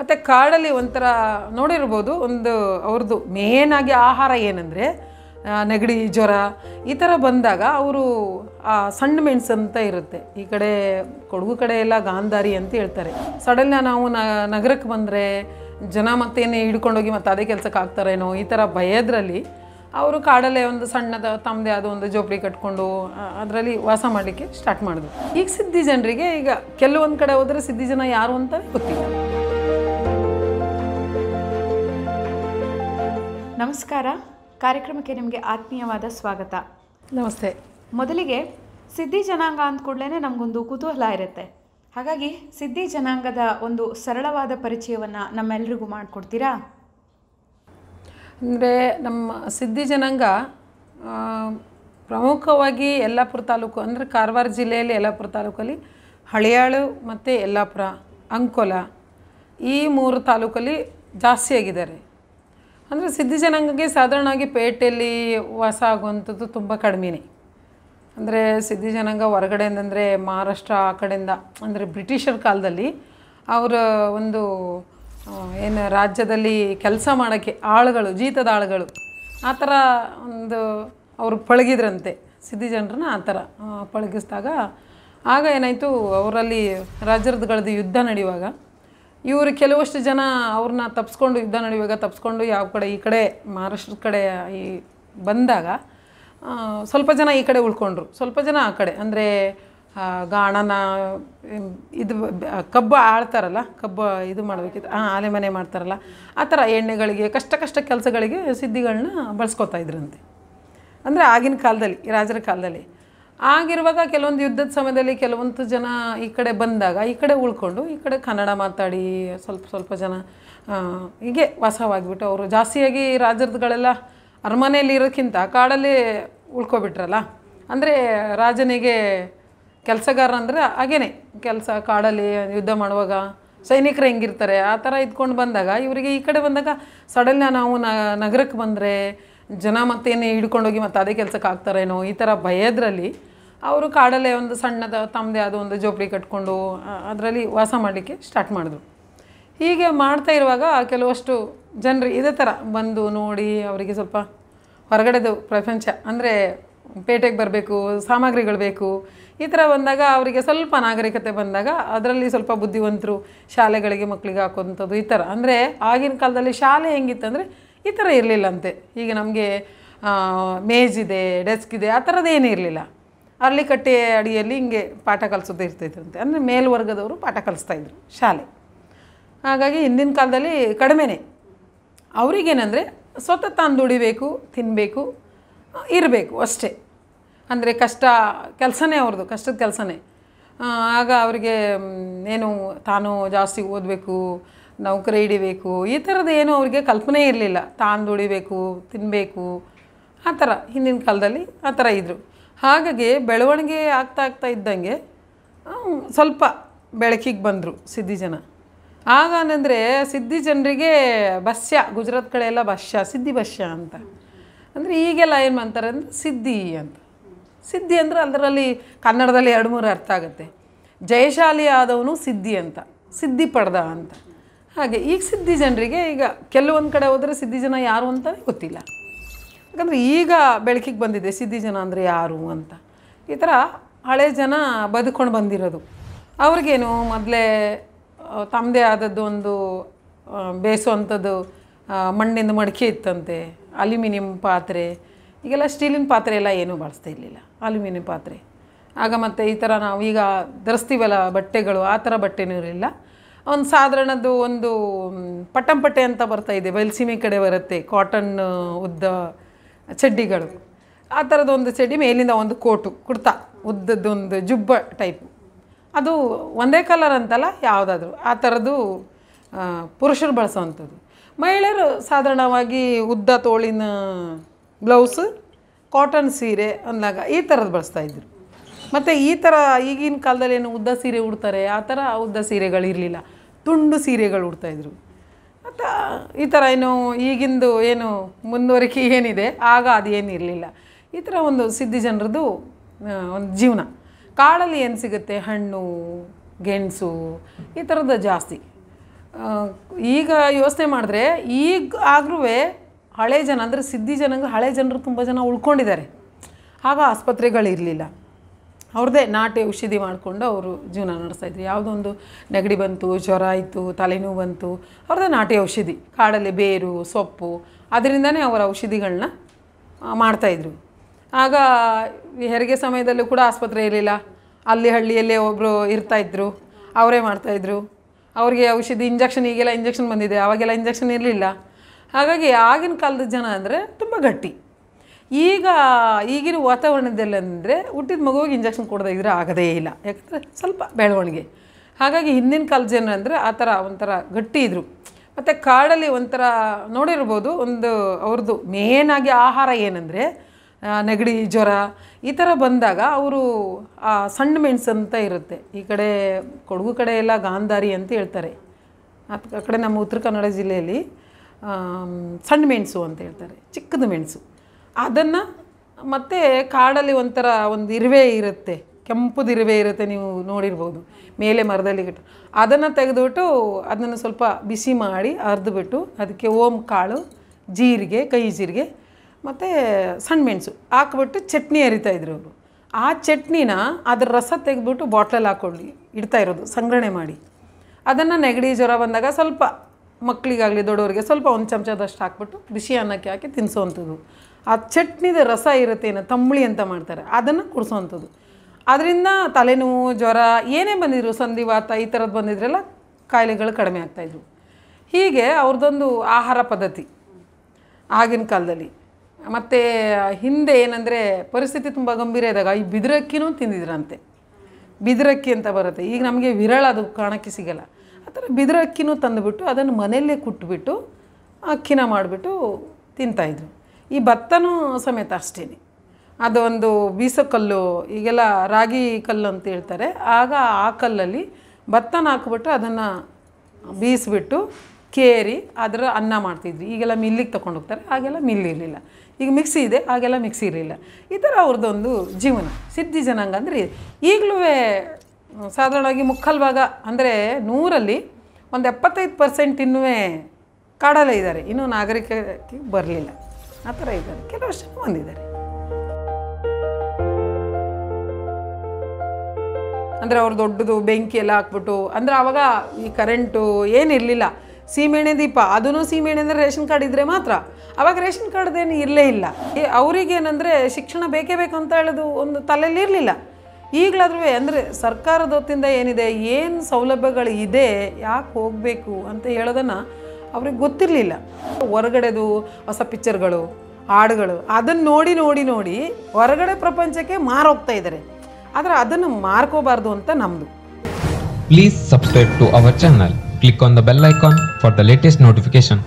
ಮತ್ತು ಕಾಡಲ್ಲಿ ಒಂಥರ ನೋಡಿರ್ಬೋದು ಒಂದು ಅವ್ರದ್ದು ಮೇನಾಗಿ ಆಹಾರ ಏನಂದರೆ ನೆಗಡಿ ಜ್ವರ ಈ ಥರ ಬಂದಾಗ ಅವರು ಆ ಸಣ್ಣ ಮೆಣಸು ಅಂತ ಇರುತ್ತೆ ಈ ಕಡೆ ಕೊಡಗು ಕಡೆ ಎಲ್ಲ ಗಾಂಧಾರಿ ಅಂತ ಹೇಳ್ತಾರೆ ಸಡನ್ನ ನಾವು ನಗರಕ್ಕೆ ಬಂದರೆ ಜನ ಮತ್ತೇನು ಹಿಡ್ಕೊಂಡೋಗಿ ಮತ್ತೆ ಅದೇ ಕೆಲಸಕ್ಕೆ ಆಗ್ತಾರೇನೋ ಈ ಥರ ಭಯದ್ರಲ್ಲಿ ಅವರು ಕಾಡಲ್ಲೇ ಒಂದು ಸಣ್ಣದ ತಮ್ಮದೇ ಆದ ಒಂದು ಜೋಪಡಿ ಕಟ್ಕೊಂಡು ಅದರಲ್ಲಿ ವಾಸ ಮಾಡಲಿಕ್ಕೆ ಸ್ಟಾರ್ಟ್ ಮಾಡಿದ್ರು ಈಗ ಸಿದ್ಧಿ ಜನರಿಗೆ ಈಗ ಕೆಲವೊಂದು ಕಡೆ ಹೋದರೆ ಸಿದ್ಧಿ ಜನ ಯಾರು ಅಂತ ಗೊತ್ತಿಲ್ಲ ನಮಸ್ಕಾರ ಕಾರ್ಯಕ್ರಮಕ್ಕೆ ನಿಮಗೆ ಆತ್ಮೀಯವಾದ ಸ್ವಾಗತ ನಮಸ್ತೆ ಮೊದಲಿಗೆ ಸಿದ್ಧಿ ಜನಾಂಗ ಅಂದ ಕೂಡಲೇ ನಮಗೊಂದು ಕುತೂಹಲ ಇರುತ್ತೆ ಹಾಗಾಗಿ ಸಿದ್ಧಿ ಜನಾಂಗದ ಒಂದು ಸರಳವಾದ ಪರಿಚಯವನ್ನು ನಮ್ಮೆಲ್ಲರಿಗೂ ಮಾಡಿಕೊಡ್ತೀರಾ ಅಂದರೆ ನಮ್ಮ ಸಿದ್ಧಿ ಜನಾಂಗ ಪ್ರಮುಖವಾಗಿ ಯಲ್ಲಾಪುರ ತಾಲೂಕು ಅಂದರೆ ಕಾರವಾರ ಜಿಲ್ಲೆಯಲ್ಲಿ ಯಲ್ಲಾಪುರ ತಾಲೂಕಲ್ಲಿ ಹಳಿಯಾಳು ಮತ್ತು ಯಲ್ಲಾಪುರ ಅಂಕೋಲ ಈ ಮೂರು ತಾಲೂಕಲ್ಲಿ ಜಾಸ್ತಿಯಾಗಿದ್ದಾರೆ ಅಂದರೆ ಸಿದ್ಧಿ ಜನಾಂಗಕ್ಕೆ ಸಾಧಾರಣವಾಗಿ ಪೇಟೆಯಲ್ಲಿ ವಾಸ ಆಗುವಂಥದ್ದು ತುಂಬ ಕಡಿಮೆನೇ ಅಂದರೆ ಸಿದ್ಧಿ ಜನಾಂಗ ಹೊರಗಡೆಯಿಂದ ಅಂದರೆ ಮಹಾರಾಷ್ಟ್ರ ಆ ಕಡೆಯಿಂದ ಅಂದರೆ ಬ್ರಿಟಿಷರ ಕಾಲದಲ್ಲಿ ಅವರ ಒಂದು ಏನು ರಾಜ್ಯದಲ್ಲಿ ಕೆಲಸ ಮಾಡೋಕ್ಕೆ ಆಳುಗಳು ಜೀತದ ಆಳುಗಳು ಆ ಥರ ಒಂದು ಅವರು ಪಳಗಿದ್ರಂತೆ ಸಿದ್ಧಿ ಜನರನ್ನ ಆ ಥರ ಪಳಗಿಸಿದಾಗ ಆಗ ಏನಾಯಿತು ಅವರಲ್ಲಿ ರಾಜರದ್ಗಳದ್ದು ಯುದ್ಧ ನಡೆಯುವಾಗ ಇವರು ಕೆಲವಷ್ಟು ಜನ ಅವ್ರನ್ನ ತಪ್ಸ್ಕೊಂಡು ಯುದ್ಧ ನಡೆಯುವಾಗ ತಪ್ಸ್ಕೊಂಡು ಯಾವ ಕಡೆ ಈ ಕಡೆ ಮಹಾರಾಷ್ಟ್ರದ ಕಡೆ ಈ ಬಂದಾಗ ಸ್ವಲ್ಪ ಜನ ಈ ಕಡೆ ಉಳ್ಕೊಂಡ್ರು ಸ್ವಲ್ಪ ಜನ ಆ ಕಡೆ ಅಂದರೆ ಗಾಣನ ಇದು ಕಬ್ಬು ಆಳ್ತಾರಲ್ಲ ಕಬ್ಬು ಇದು ಮಾಡಬೇಕಿತ್ತು ಹಾಂ ಆಲೆ ಮನೆ ಮಾಡ್ತಾರಲ್ಲ ಆ ಥರ ಎಣ್ಣೆಗಳಿಗೆ ಕಷ್ಟ ಕಷ್ಟ ಕೆಲಸಗಳಿಗೆ ಸಿದ್ಧಿಗಳನ್ನ ಬಳಸ್ಕೊತಾ ಇದ್ರಂತೆ ಅಂದರೆ ಆಗಿನ ಕಾಲದಲ್ಲಿ ರಾಜರ ಕಾಲದಲ್ಲಿ ಆಗಿರುವಾಗ ಕೆಲವೊಂದು ಯುದ್ಧದ ಸಮಯದಲ್ಲಿ ಕೆಲವೊಂದು ಜನ ಈ ಕಡೆ ಬಂದಾಗ ಈ ಕಡೆ ಉಳ್ಕೊಂಡು ಈ ಕಡೆ ಕನ್ನಡ ಮಾತಾಡಿ ಸ್ವಲ್ಪ ಸ್ವಲ್ಪ ಜನ ಹೀಗೆ ವಾಸವಾಗಿಬಿಟ್ಟು ಅವರು ಜಾಸ್ತಿಯಾಗಿ ರಾಜರದ್ಗಳೆಲ್ಲ ಅರಮನೆಯಲ್ಲಿ ಇರೋಕ್ಕಿಂತ ಕಾಡಲ್ಲಿ ಉಳ್ಕೊಬಿಟ್ರಲ್ಲ ಅಂದರೆ ರಾಜನಿಗೆ ಕೆಲಸಗಾರ ಅಂದರೆ ಹಾಗೇನೆ ಕೆಲಸ ಕಾಡಲ್ಲಿ ಯುದ್ಧ ಮಾಡುವಾಗ ಸೈನಿಕರು ಹೆಂಗಿರ್ತಾರೆ ಆ ಥರ ಇದ್ಕೊಂಡು ಬಂದಾಗ ಇವರಿಗೆ ಈ ಕಡೆ ಬಂದಾಗ ಸಡನ್ಲಿ ನಾವು ನಗರಕ್ಕೆ ಬಂದರೆ ಜನ ಮತ್ತೇನು ಹಿಡ್ಕೊಂಡೋಗಿ ಮತ್ತೆ ಅದೇ ಕೆಲಸಕ್ಕೆ ಆಗ್ತಾರೇನೋ ಈ ಥರ ಭಯದ್ರಲ್ಲಿ ಅವರು ಕಾಡಲ್ಲೇ ಒಂದು ಸಣ್ಣದ ತಮ್ಮದೇ ಆದ ಒಂದು ಜೋಪಡಿ ಕಟ್ಕೊಂಡು ಅದರಲ್ಲಿ ವಾಸ ಮಾಡಲಿಕ್ಕೆ ಸ್ಟಾರ್ಟ್ ಮಾಡಿದ್ರು ಹೀಗೆ ಮಾಡ್ತಾ ಇರುವಾಗ ಕೆಲವಷ್ಟು ಜನರು ಇದೇ ಥರ ಬಂದು ನೋಡಿ ಅವರಿಗೆ ಸ್ವಲ್ಪ ಹೊರಗಡೆದು ಪ್ರಪಂಚ ಅಂದರೆ ಪೇಟೆಗೆ ಬರಬೇಕು ಸಾಮಗ್ರಿಗಳು ಬೇಕು ಈ ಥರ ಬಂದಾಗ ಅವರಿಗೆ ಸ್ವಲ್ಪ ನಾಗರಿಕತೆ ಬಂದಾಗ ಅದರಲ್ಲಿ ಸ್ವಲ್ಪ ಬುದ್ಧಿವಂತರು ಶಾಲೆಗಳಿಗೆ ಮಕ್ಕಳಿಗೆ ಹಾಕುವಂಥದ್ದು ಈ ಥರ ಅಂದರೆ ಆಗಿನ ಕಾಲದಲ್ಲಿ ಶಾಲೆ ಹೆಂಗಿತ್ತಂದರೆ ಈ ಥರ ಇರಲಿಲ್ಲಂತೆ ಈಗ ನಮಗೆ ಮೇಜ್ ಇದೆ ಡೆಸ್ಕ್ ಇದೆ ಆ ಥರದ್ದೇನೂ ಇರಲಿಲ್ಲ ಕಟ್ಟೆ ಅಡಿಯಲ್ಲಿ ಹಿಂಗೆ ಪಾಠ ಕಲಿಸೋದು ಇರ್ತೈತಿರಂತೆ ಅಂದರೆ ಮೇಲ್ವರ್ಗದವರು ಪಾಠ ಕಲಿಸ್ತಾಯಿದ್ರು ಶಾಲೆ ಹಾಗಾಗಿ ಹಿಂದಿನ ಕಾಲದಲ್ಲಿ ಕಡಿಮೆನೆ ಅವರಿಗೇನೆಂದರೆ ಸ್ವತಃ ತಾನು ದುಡಿಬೇಕು ತಿನ್ನಬೇಕು ಇರಬೇಕು ಅಷ್ಟೇ ಅಂದರೆ ಕಷ್ಟ ಕೆಲಸನೇ ಅವ್ರದ್ದು ಕಷ್ಟದ ಕೆಲಸನೇ ಆಗ ಅವರಿಗೆ ಏನು ತಾನು ಜಾಸ್ತಿ ಓದಬೇಕು ನೌಕರಿ ಹಿಡಿಬೇಕು ಈ ಥರದ್ದು ಏನು ಅವರಿಗೆ ಕಲ್ಪನೆ ಇರಲಿಲ್ಲ ತಾನು ದುಡಿಬೇಕು ತಿನ್ನಬೇಕು ಆ ಥರ ಹಿಂದಿನ ಕಾಲದಲ್ಲಿ ಆ ಥರ ಇದ್ದರು ಹಾಗಾಗಿ ಬೆಳವಣಿಗೆ ಆಗ್ತಾ ಆಗ್ತಾ ಇದ್ದಂಗೆ ಸ್ವಲ್ಪ ಬೆಳಕಿಗೆ ಬಂದರು ಸಿದ್ಧಿ ಜನ ಆಗಾನಂದರೆ ಸಿದ್ಧಿ ಜನರಿಗೆ ಬಸ್ಯ ಗುಜರಾತ್ ಕಡೆಯೆಲ್ಲ ಬಸ್ಯ ಸಿದ್ಧಿ ಬಸ್ಯ ಅಂತ ಅಂದರೆ ಈಗೆಲ್ಲ ಏನು ಮಾಡ್ತಾರೆ ಅಂದರೆ ಸಿದ್ಧಿ ಅಂತ ಸಿದ್ಧಿ ಅಂದರೆ ಅದರಲ್ಲಿ ಕನ್ನಡದಲ್ಲಿ ಎರಡು ಮೂರು ಅರ್ಥ ಆಗುತ್ತೆ ಜಯಶಾಲಿ ಆದವನು ಸಿದ್ಧಿ ಅಂತ ಸಿದ್ಧಿ ಪಡೆದ ಅಂತ ಹಾಗೆ ಈಗ ಸಿದ್ಧಿ ಜನರಿಗೆ ಈಗ ಕೆಲವೊಂದು ಕಡೆ ಹೋದರೆ ಸಿದ್ಧಿ ಜನ ಯಾರು ಅಂತ ಗೊತ್ತಿಲ್ಲ ಯಾಕಂದರೆ ಈಗ ಬೆಳಕಿಗೆ ಬಂದಿದೆ ಸಿದ್ಧಿ ಜನ ಅಂದರೆ ಯಾರು ಅಂತ ಈ ಥರ ಹಳೆ ಜನ ಬದುಕೊಂಡು ಬಂದಿರೋದು ಅವ್ರಿಗೇನು ಮೊದಲೇ ತಮ್ಮದೇ ಆದದ್ದು ಒಂದು ಬೇಯಿಸುವಂಥದ್ದು ಮಣ್ಣಿಂದ ಮಡಿಕೆ ಇತ್ತಂತೆ ಅಲ್ಯೂಮಿನಿಯಂ ಪಾತ್ರೆ ಈಗೆಲ್ಲ ಸ್ಟೀಲಿನ ಪಾತ್ರೆ ಎಲ್ಲ ಏನೂ ಬಳಸ್ತಾ ಇರಲಿಲ್ಲ ಅಲ್ಯೂಮಿನಿಯಂ ಪಾತ್ರೆ ಆಗ ಮತ್ತು ಈ ಥರ ನಾವು ಈಗ ಧರಿಸ್ತೀವಲ್ಲ ಬಟ್ಟೆಗಳು ಆ ಥರ ಬಟ್ಟೆನೂ ಇರಲಿಲ್ಲ ಒಂದು ಸಾಧಾರಣದ್ದು ಒಂದು ಪಟ್ಟಂಪಟ್ಟೆ ಅಂತ ಬರ್ತಾಯಿದೆ ಬಯಲುಸೀಮೆ ಕಡೆ ಬರುತ್ತೆ ಕಾಟನ್ ಉದ್ದ ಚಡ್ಡಿಗಳು ಆ ಥರದ ಒಂದು ಚಡ್ಡಿ ಮೇಲಿಂದ ಒಂದು ಕೋಟು ಕುರ್ತಾ ಉದ್ದದ್ದೊಂದು ಜುಬ್ಬ ಟೈಪ್ ಅದು ಒಂದೇ ಕಲರ್ ಅಂತಲ್ಲ ಯಾವುದಾದ್ರೂ ಆ ಥರದ್ದು ಪುರುಷರು ಬಳಸೋವಂಥದ್ದು ಮಹಿಳೆಯರು ಸಾಧಾರಣವಾಗಿ ಉದ್ದ ತೋಳಿನ ಬ್ಲೌಸ್ ಕಾಟನ್ ಸೀರೆ ಅಂದಾಗ ಈ ಥರದ್ದು ಬಳಸ್ತಾಯಿದ್ರು ಮತ್ತು ಈ ಥರ ಈಗಿನ ಕಾಲದಲ್ಲಿ ಏನು ಉದ್ದ ಸೀರೆ ಉಡ್ತಾರೆ ಆ ಥರ ಉದ್ದ ಸೀರೆಗಳು ಇರಲಿಲ್ಲ ತುಂಡು ಸೀರೆಗಳು ಉಡ್ತಾಯಿದ್ರು ಮತ್ತು ಈ ಥರ ಏನು ಈಗಿಂದು ಏನು ಮುಂದುವರಿಕೆ ಏನಿದೆ ಆಗ ಅದೇನು ಇರಲಿಲ್ಲ ಈ ಥರ ಒಂದು ಸಿದ್ಧಿ ಜನರದ್ದು ಒಂದು ಜೀವನ ಕಾಳಲ್ಲಿ ಏನು ಸಿಗುತ್ತೆ ಹಣ್ಣು ಗೆಣಸು ಈ ಥರದ್ದು ಜಾಸ್ತಿ ಈಗ ಯೋಚನೆ ಮಾಡಿದ್ರೆ ಈಗ ಆದ್ರೂ ಹಳೆ ಜನ ಅಂದರೆ ಸಿದ್ಧಿ ಜನಂಗೆ ಹಳೆ ಜನರು ತುಂಬ ಜನ ಉಳ್ಕೊಂಡಿದ್ದಾರೆ ಆಗ ಆಸ್ಪತ್ರೆಗಳಿರಲಿಲ್ಲ ಅವ್ರದ್ದೇ ನಾಟಿ ಔಷಧಿ ಮಾಡಿಕೊಂಡು ಅವರು ಜೀವನ ನಡೆಸ್ತಾಯಿದ್ರು ಯಾವುದೊಂದು ನೆಗಡಿ ಬಂತು ಜ್ವರ ಆಯಿತು ತಲೆನೋವು ಬಂತು ಅವ್ರದ್ದೇ ನಾಟಿ ಔಷಧಿ ಕಾಡಲ್ಲಿ ಬೇರು ಸೊಪ್ಪು ಅದರಿಂದನೇ ಅವರ ಔಷಧಿಗಳನ್ನ ಮಾಡ್ತಾಯಿದ್ರು ಆಗ ಹೆರಿಗೆ ಸಮಯದಲ್ಲೂ ಕೂಡ ಆಸ್ಪತ್ರೆ ಇರಲಿಲ್ಲ ಅಲ್ಲಿ ಹಳ್ಳಿಯಲ್ಲೇ ಒಬ್ಬರು ಇರ್ತಾಯಿದ್ರು ಅವರೇ ಮಾಡ್ತಾಯಿದ್ರು ಅವ್ರಿಗೆ ಔಷಧಿ ಇಂಜೆಕ್ಷನ್ ಈಗೆಲ್ಲ ಇಂಜೆಕ್ಷನ್ ಬಂದಿದೆ ಆವಾಗೆಲ್ಲ ಇಂಜೆಕ್ಷನ್ ಇರಲಿಲ್ಲ ಹಾಗಾಗಿ ಆಗಿನ ಕಾಲದ ಜನ ಅಂದರೆ ತುಂಬ ಗಟ್ಟಿ ಈಗ ಈಗಿನ ವಾತಾವರಣದಲ್ಲಿ ಅಂದರೆ ಹುಟ್ಟಿದ ಮಗುವಿಗೆ ಇಂಜೆಕ್ಷನ್ ಕೊಡೋದಾಗಿದ್ರೆ ಆಗದೇ ಇಲ್ಲ ಯಾಕಂದರೆ ಸ್ವಲ್ಪ ಬೆಳವಣಿಗೆ ಹಾಗಾಗಿ ಹಿಂದಿನ ಕಾಲದ ಜನ ಅಂದರೆ ಆ ಥರ ಒಂಥರ ಗಟ್ಟಿ ಇದ್ದರು ಮತ್ತು ಕಾಡಲ್ಲಿ ಒಂಥರ ನೋಡಿರ್ಬೋದು ಒಂದು ಅವ್ರದ್ದು ಮೇನಾಗಿ ಆಹಾರ ಏನಂದರೆ ನೆಗಡಿ ಜ್ವರ ಈ ಥರ ಬಂದಾಗ ಅವರು ಆ ಸಣ್ಣ ಮೆಣಸು ಅಂತ ಇರುತ್ತೆ ಈ ಕಡೆ ಕೊಡಗು ಕಡೆ ಎಲ್ಲ ಗಾಂಧಾರಿ ಅಂತ ಹೇಳ್ತಾರೆ ಆ ಕಡೆ ನಮ್ಮ ಉತ್ತರ ಕನ್ನಡ ಜಿಲ್ಲೆಯಲ್ಲಿ ಸಣ್ಣ ಮೆಣಸು ಅಂತ ಹೇಳ್ತಾರೆ ಚಿಕ್ಕದ ಮೆಣಸು ಅದನ್ನು ಮತ್ತು ಕಾಡಲ್ಲಿ ಒಂಥರ ಒಂದು ಇರುವೆ ಇರುತ್ತೆ ಕೆಂಪುದು ಇರುವೆ ಇರುತ್ತೆ ನೀವು ನೋಡಿರ್ಬೋದು ಮೇಲೆ ಮರದಲ್ಲಿ ಇಟ್ಟು ಅದನ್ನು ತೆಗೆದುಬಿಟ್ಟು ಅದನ್ನು ಸ್ವಲ್ಪ ಬಿಸಿ ಮಾಡಿ ಅರ್ದುಬಿಟ್ಟು ಅದಕ್ಕೆ ಓಮ್ ಕಾಳು ಜೀರಿಗೆ ಕೈ ಜೀರಿಗೆ ಮತ್ತು ಸಣ್ಣ ಮೆಣಸು ಹಾಕ್ಬಿಟ್ಟು ಚಟ್ನಿ ಇದ್ರು ಅವರು ಆ ಚಟ್ನಿನ ಅದ್ರ ರಸ ತೆಗೆದುಬಿಟ್ಟು ಬಾಟ್ಲಲ್ಲಿ ಹಾಕ್ಕೊಳ್ಳಿ ಇಡ್ತಾ ಇರೋದು ಸಂಗ್ರಹಣೆ ಮಾಡಿ ಅದನ್ನು ನೆಗಡಿ ಜ್ವರ ಬಂದಾಗ ಸ್ವಲ್ಪ ಮಕ್ಕಳಿಗಾಗಲಿ ದೊಡ್ಡವರಿಗೆ ಸ್ವಲ್ಪ ಒಂದು ಚಮಚದಷ್ಟು ಹಾಕ್ಬಿಟ್ಟು ಬಿಸಿ ಅನ್ನಕ್ಕೆ ಹಾಕಿ ತಿನ್ನಿಸೋವಂಥದ್ದು ಆ ಚಟ್ನಿದ ರಸ ಇರುತ್ತೆ ಏನೋ ತಂಬಳಿ ಅಂತ ಮಾಡ್ತಾರೆ ಅದನ್ನು ಕುಡಿಸೋವಂಥದ್ದು ಅದರಿಂದ ತಲೆನೋವು ಜ್ವರ ಏನೇ ಬಂದಿದ್ರು ಸಂಧಿವಾತ ಈ ಥರದ್ದು ಬಂದಿದ್ರೆಲ್ಲ ಕಾಯಿಲೆಗಳು ಕಡಿಮೆ ಆಗ್ತಾಯಿದ್ವು ಹೀಗೆ ಅವ್ರದ್ದೊಂದು ಆಹಾರ ಪದ್ಧತಿ ಆಗಿನ ಕಾಲದಲ್ಲಿ ಮತ್ತು ಹಿಂದೆ ಏನಂದರೆ ಪರಿಸ್ಥಿತಿ ತುಂಬ ಗಂಭೀರ ಇದ್ದಾಗ ಈ ಬಿದಿರಕ್ಕಿನೂ ತಿಂದಿದ್ರಂತೆ ಬಿದಿರಕ್ಕಿ ಅಂತ ಬರುತ್ತೆ ಈಗ ನಮಗೆ ವಿರಳ ಅದು ಕಾಣಕ್ಕೆ ಸಿಗಲ್ಲ ಆ ಥರ ಬಿದಿರಕ್ಕಿನೂ ತಂದುಬಿಟ್ಟು ಅದನ್ನು ಮನೆಯಲ್ಲೇ ಕುಟ್ಬಿಟ್ಟು ಅಕ್ಕಿನ ಮಾಡಿಬಿಟ್ಟು ತಿಂತಾಯಿದ್ರು ಈ ಭತ್ತನೂ ಸಮೇತ ಅಷ್ಟೇ ಅದೊಂದು ಬೀಸಕಲ್ಲು ಈಗೆಲ್ಲ ರಾಗಿ ಕಲ್ಲು ಅಂತ ಹೇಳ್ತಾರೆ ಆಗ ಆ ಕಲ್ಲಲ್ಲಿ ಭತ್ತನ ಹಾಕ್ಬಿಟ್ಟು ಅದನ್ನು ಬೀಸಿಬಿಟ್ಟು ಕೇರಿ ಅದರ ಅನ್ನ ಮಾಡ್ತಿದ್ವಿ ಈಗೆಲ್ಲ ಮಿಲ್ಲಿಗೆ ತೊಗೊಂಡು ಹೋಗ್ತಾರೆ ಆಗೆಲ್ಲ ಮಿಲ್ ಇರಲಿಲ್ಲ ಈಗ ಮಿಕ್ಸಿ ಇದೆ ಆಗೆಲ್ಲ ಮಿಕ್ಸಿ ಇರಲಿಲ್ಲ ಈ ಥರ ಅವ್ರದ್ದೊಂದು ಜೀವನ ಸಿದ್ಧಿ ಜನಾಂಗ ಅಂದರೆ ಈಗಲೂ ಸಾಧಾರಣವಾಗಿ ಮುಕ್ಕಲ್ ಭಾಗ ಅಂದರೆ ನೂರಲ್ಲಿ ಒಂದು ಎಪ್ಪತ್ತೈದು ಪರ್ಸೆಂಟ್ ಇನ್ನೂ ಕಾಡಲೇ ಇದ್ದಾರೆ ಇನ್ನೂ ನಾಗರಿಕಕ್ಕೆ ಬರಲಿಲ್ಲ ಆ ಥರ ಇದ್ದಾರೆ ಕೆಲವು ಬಂದಿದ್ದಾರೆ ಬಂದಿದ್ದಾರೆ ಅಂದರೆ ಅವ್ರು ದೊಡ್ಡದು ಬೆಂಕಿ ಎಲ್ಲ ಹಾಕ್ಬಿಟ್ಟು ಅಂದರೆ ಆವಾಗ ಈ ಕರೆಂಟು ಏನಿರಲಿಲ್ಲ ಸೀಮೆಣ್ಣೆ ದೀಪ ಅದೂ ಸೀಮೆಣ್ಣೆ ಅಂದರೆ ರೇಷನ್ ಕಾರ್ಡ್ ಇದ್ದರೆ ಮಾತ್ರ ಆವಾಗ ರೇಷನ್ ಕಾರ್ಡ್ದೇನು ಇರಲೇ ಇಲ್ಲ ಅವರಿಗೇನಂದರೆ ಶಿಕ್ಷಣ ಬೇಕೇ ಬೇಕು ಅಂತ ಹೇಳೋದು ಒಂದು ತಲೆಯಲ್ಲಿ ಇರಲಿಲ್ಲ ಈಗಲಾದ್ರೂ ಅಂದರೆ ಸರ್ಕಾರದ ಹೊತ್ತಿಂದ ಏನಿದೆ ಏನು ಸೌಲಭ್ಯಗಳು ಇದೆ ಯಾಕೆ ಹೋಗಬೇಕು ಅಂತ ಹೇಳೋದನ್ನು ಅವ್ರಿಗೆ ಗೊತ್ತಿರಲಿಲ್ಲ ಹೊರಗಡೆದು ಹೊಸ ಪಿಕ್ಚರ್ಗಳು ಹಾಡುಗಳು ಅದನ್ನು ನೋಡಿ ನೋಡಿ ನೋಡಿ ಹೊರಗಡೆ ಪ್ರಪಂಚಕ್ಕೆ ಮಾರೋಗ್ತಾ ಇದ್ದಾರೆ ಆದರೆ ಅದನ್ನು ಮಾರ್ಕೋಬಾರ್ದು ಅಂತ ನಮ್ಮದು please subscribe to our channel click on the bell icon for the latest notification